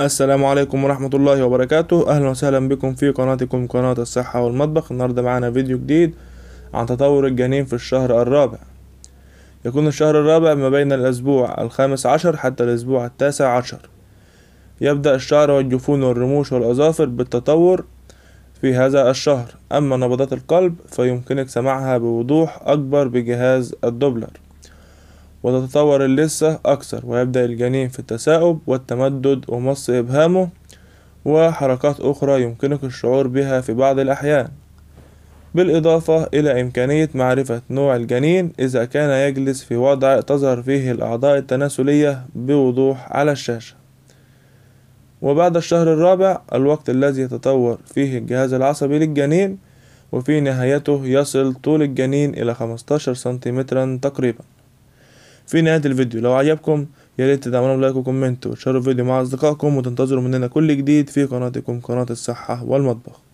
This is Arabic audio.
السلام عليكم ورحمة الله وبركاته أهلا وسهلا بكم في قناتكم قناة الصحة والمطبخ النهاردة معانا فيديو جديد عن تطور الجنين في الشهر الرابع يكون الشهر الرابع ما بين الأسبوع الخامس عشر حتى الأسبوع التاسع عشر يبدأ الشعر والجفون والرموش والأظافر بالتطور في هذا الشهر أما نبضات القلب فيمكنك سماعها بوضوح أكبر بجهاز الدوبلر وتتطور اللثة أكثر ويبدأ الجنين في التثاؤب والتمدد ومص إبهامه وحركات أخرى يمكنك الشعور بها في بعض الأحيان بالإضافة إلى إمكانية معرفة نوع الجنين إذا كان يجلس في وضع تظهر فيه الأعضاء التناسلية بوضوح على الشاشة وبعد الشهر الرابع الوقت الذي يتطور فيه الجهاز العصبي للجنين وفي نهايته يصل طول الجنين إلى 15 سنتيمترا تقريباً في نهاية الفيديو لو عجبكم يا ريت تدعمونا بلايك وكومنت وتشاركوا الفيديو مع أصدقائكم وتنتظروا مننا كل جديد في قناتكم قناة الصحة والمطبخ